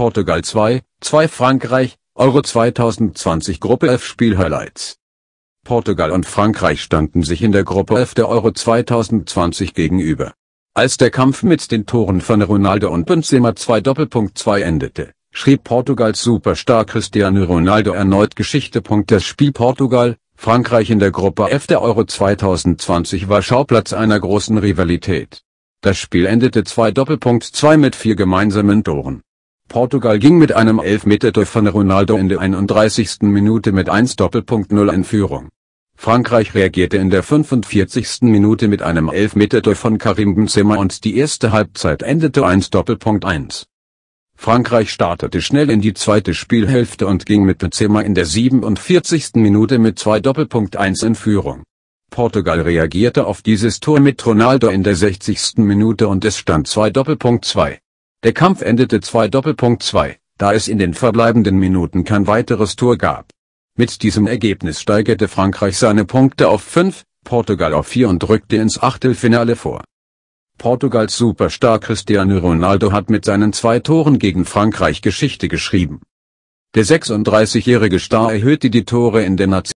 Portugal 2, 2 Frankreich, Euro 2020 Gruppe F Spielhighlights. Portugal und Frankreich standen sich in der Gruppe F der Euro 2020 gegenüber. Als der Kampf mit den Toren von Ronaldo und Benzema 2 Doppelpunkt 2 endete, schrieb Portugals Superstar Cristiano Ronaldo erneut Geschichte. Das Spiel Portugal, Frankreich in der Gruppe F der Euro 2020 war Schauplatz einer großen Rivalität. Das Spiel endete 2 Doppelpunkt 2 mit vier gemeinsamen Toren. Portugal ging mit einem Elfmetertor von Ronaldo in der 31. Minute mit 1 Doppelpunkt 0 in Führung. Frankreich reagierte in der 45. Minute mit einem Elfmetertor von Karim Benzema und die erste Halbzeit endete 1 Doppelpunkt 1. Frankreich startete schnell in die zweite Spielhälfte und ging mit Benzema in der 47. Minute mit 2 Doppelpunkt 1 in Führung. Portugal reagierte auf dieses Tor mit Ronaldo in der 60. Minute und es stand 2 Doppelpunkt 2. Der Kampf endete 2 Doppelpunkt 2, da es in den verbleibenden Minuten kein weiteres Tor gab. Mit diesem Ergebnis steigerte Frankreich seine Punkte auf 5, Portugal auf 4 und rückte ins Achtelfinale vor. Portugals Superstar Cristiano Ronaldo hat mit seinen zwei Toren gegen Frankreich Geschichte geschrieben. Der 36-jährige Star erhöhte die Tore in der Nation.